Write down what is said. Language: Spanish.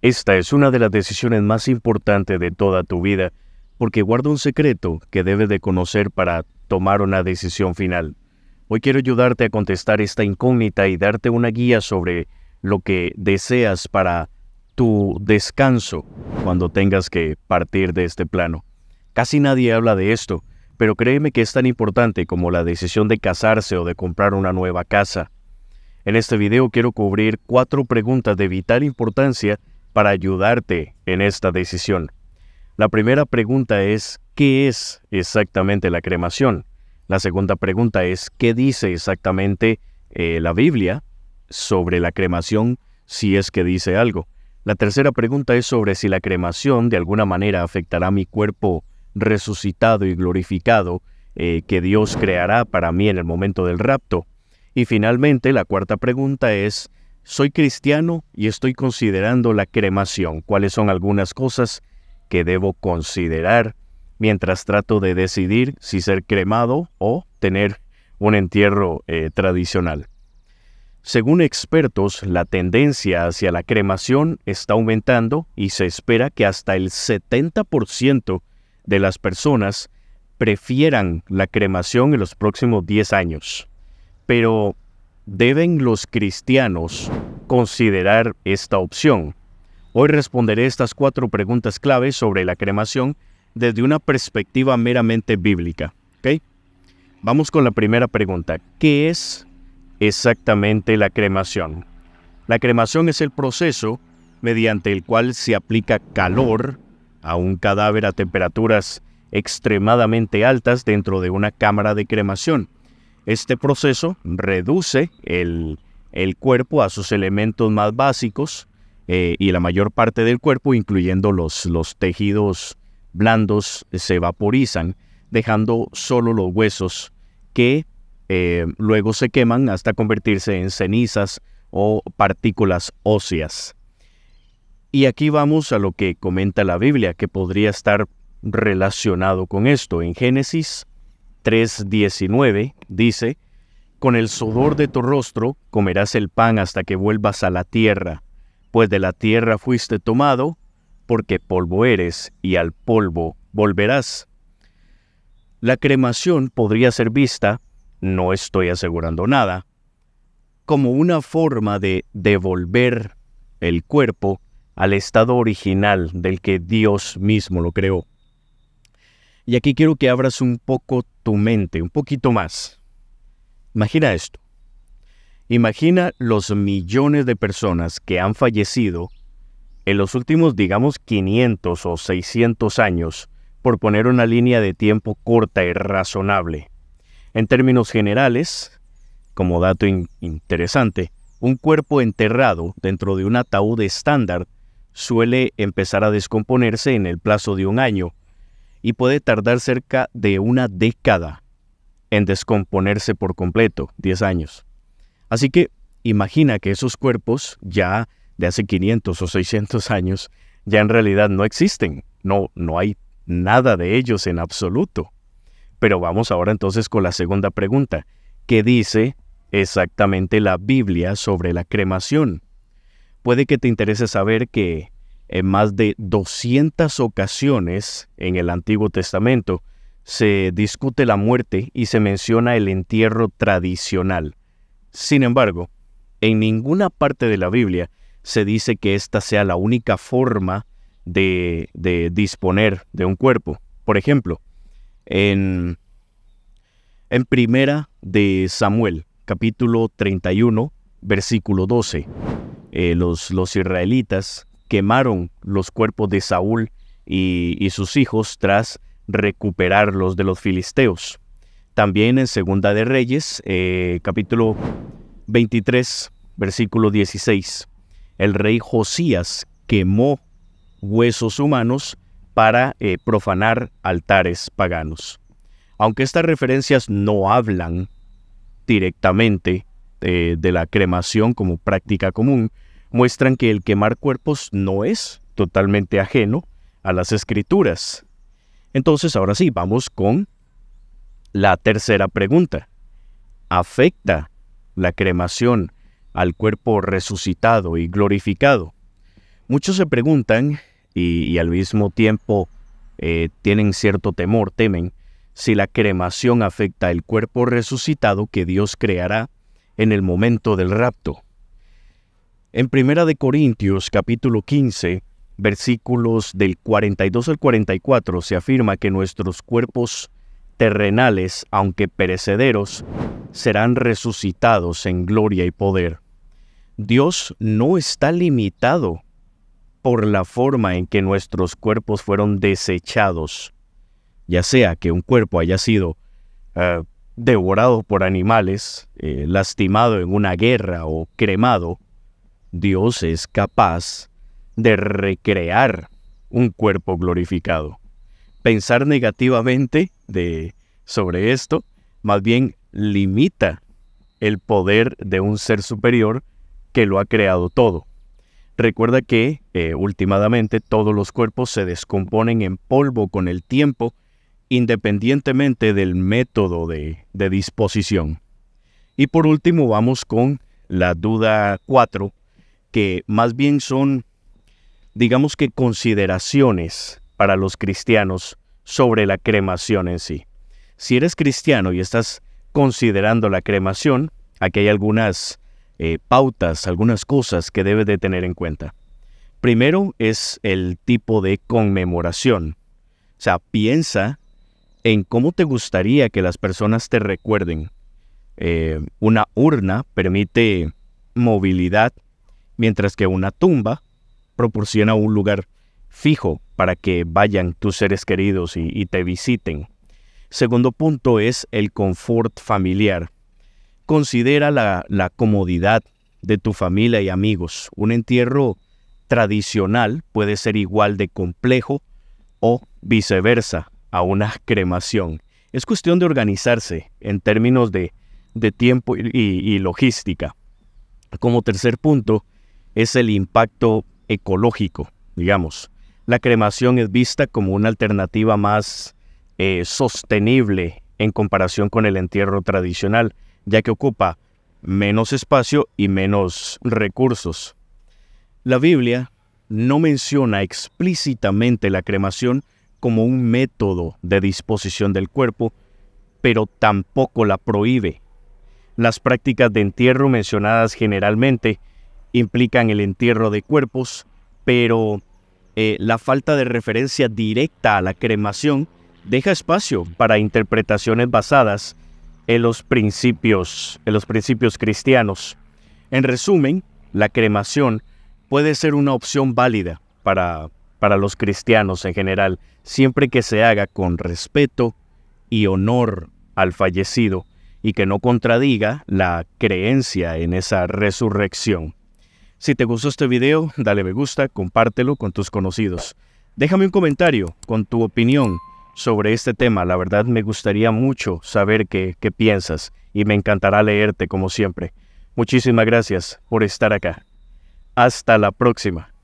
Esta es una de las decisiones más importantes de toda tu vida, porque guarda un secreto que debes de conocer para tomar una decisión final. Hoy quiero ayudarte a contestar esta incógnita y darte una guía sobre lo que deseas para tu descanso cuando tengas que partir de este plano. Casi nadie habla de esto, pero créeme que es tan importante como la decisión de casarse o de comprar una nueva casa. En este video quiero cubrir cuatro preguntas de vital importancia para ayudarte en esta decisión. La primera pregunta es, ¿qué es exactamente la cremación? La segunda pregunta es, ¿qué dice exactamente eh, la Biblia sobre la cremación si es que dice algo? La tercera pregunta es sobre si la cremación de alguna manera afectará mi cuerpo resucitado y glorificado eh, que Dios creará para mí en el momento del rapto. Y finalmente, la cuarta pregunta es soy cristiano y estoy considerando la cremación. ¿Cuáles son algunas cosas que debo considerar mientras trato de decidir si ser cremado o tener un entierro eh, tradicional? Según expertos, la tendencia hacia la cremación está aumentando y se espera que hasta el 70% de las personas prefieran la cremación en los próximos 10 años. Pero ¿Deben los cristianos considerar esta opción? Hoy responderé estas cuatro preguntas claves sobre la cremación desde una perspectiva meramente bíblica. Vamos con la primera pregunta. ¿Qué es exactamente la cremación? La cremación es el proceso mediante el cual se aplica calor a un cadáver a temperaturas extremadamente altas dentro de una cámara de cremación. Este proceso reduce el, cuerpo a sus elementos más básicos eh, y la mayor parte del cuerpo, incluyendo los, tejidos blandos, se vaporizan, dejando solo los huesos que eh, luego se queman hasta convertirse en cenizas o partículas óseas. Y aquí vamos a lo que comenta la Biblia, que podría estar relacionado con esto. En Génesis 3.19 dice, Con el sudor de tu rostro comerás el pan hasta que vuelvas a la tierra, pues de la tierra fuiste tomado, porque polvo eres y al polvo volverás. La cremación podría ser vista, no estoy asegurando nada, como una forma de devolver el cuerpo al estado original del que Dios mismo lo creó. Y aquí quiero que abras un poco tu mente, un poquito más. Imagina esto. Imagina los millones de personas que han fallecido en los últimos, digamos, 500 o 600 años, por poner una línea de tiempo corta y razonable. En términos generales, como dato interesante, un cuerpo enterrado dentro de un ataúd estándar suele empezar a descomponerse en el plazo de un año y puede tardar cerca de una década en descomponerse por completo, 10 años. Así que imagina que esos cuerpos ya de hace 500 o 600 años ya en realidad no existen, no, no hay nada de ellos en absoluto. Pero vamos ahora entonces con la segunda pregunta. ¿Qué dice exactamente la Biblia sobre la cremación? Puede que te interese saber que en más de 200 ocasiones en el Antiguo Testamento se discute la muerte y se menciona el entierro tradicional. Sin embargo, en ninguna parte de la Biblia se dice que esta sea la única forma de, disponer de un cuerpo. Por ejemplo, en, en Primera de Samuel, capítulo 31, versículo 12, eh, los, los israelitas quemaron los cuerpos de Saúl y, sus hijos tras recuperarlos de los filisteos. También en Segunda de Reyes, eh, capítulo 23, versículo 16, el rey Josías quemó huesos humanos para eh, profanar altares paganos. Aunque estas referencias no hablan directamente eh, de la cremación como práctica común, muestran que el quemar cuerpos no es totalmente ajeno a las escrituras. Entonces, ahora sí, vamos con la tercera pregunta. ¿Afecta la cremación al cuerpo resucitado y glorificado? Muchos se preguntan y, al mismo tiempo eh, tienen cierto temor, temen, si la cremación afecta el cuerpo resucitado que Dios creará en el momento del rapto. En Primera de Corintios capítulo 15, versículos del 42 al 44 se afirma que nuestros cuerpos terrenales, aunque perecederos, serán resucitados en gloria y poder. Dios no está limitado por la forma en que nuestros cuerpos fueron desechados, ya sea que un cuerpo haya sido eh, devorado por animales, eh, lastimado en una guerra o cremado, Dios es capaz de recrear un cuerpo glorificado. Pensar negativamente de, sobre esto más bien limita el poder de un ser superior que lo ha creado todo. Recuerda que, eh, últimamente, todos los cuerpos se descomponen en polvo con el tiempo, independientemente del método de, de disposición. Y por último, vamos con la duda 4, que más bien son, digamos que consideraciones para los cristianos sobre la cremación en sí. Si eres cristiano y estás considerando la cremación, aquí hay algunas eh, pautas, algunas cosas que debes de tener en cuenta. Primero es el tipo de conmemoración. O sea, piensa en cómo te gustaría que las personas te recuerden. Eh, una urna permite movilidad mientras que una tumba proporciona un lugar fijo para que vayan tus seres queridos y, te visiten. Segundo punto es el confort familiar. Considera la, comodidad de tu familia y amigos. Un entierro tradicional puede ser igual de complejo o viceversa a una cremación. Es cuestión de organizarse en términos de, tiempo y, logística. Como tercer punto, es el impacto ecológico, digamos. La cremación es vista como una alternativa más eh, sostenible en comparación con el entierro tradicional, ya que ocupa menos espacio y menos recursos. La Biblia no menciona explícitamente la cremación como un método de disposición del cuerpo, pero tampoco la prohíbe. Las prácticas de entierro mencionadas generalmente implican el entierro de cuerpos, pero eh, la falta de referencia directa a la cremación deja espacio para interpretaciones basadas en los principios, en los principios cristianos. En resumen, la cremación puede ser una opción válida para los cristianos en general, siempre que se haga con respeto y honor al fallecido y que no contradiga la creencia en esa resurrección. Si te gustó este video, dale me gusta, compártelo con tus conocidos. Déjame un comentario con tu opinión sobre este tema. La verdad me gustaría mucho saber qué, piensas y me encantará leerte como siempre. Muchísimas gracias por estar acá. Hasta la próxima.